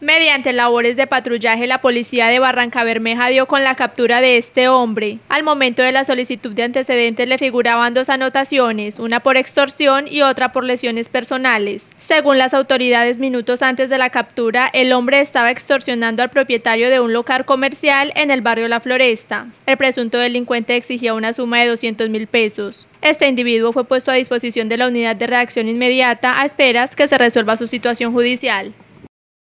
Mediante labores de patrullaje, la policía de Barranca Bermeja dio con la captura de este hombre. Al momento de la solicitud de antecedentes le figuraban dos anotaciones, una por extorsión y otra por lesiones personales. Según las autoridades, minutos antes de la captura, el hombre estaba extorsionando al propietario de un local comercial en el barrio La Floresta. El presunto delincuente exigía una suma de 200 mil pesos. Este individuo fue puesto a disposición de la unidad de reacción inmediata a esperas que se resuelva su situación judicial.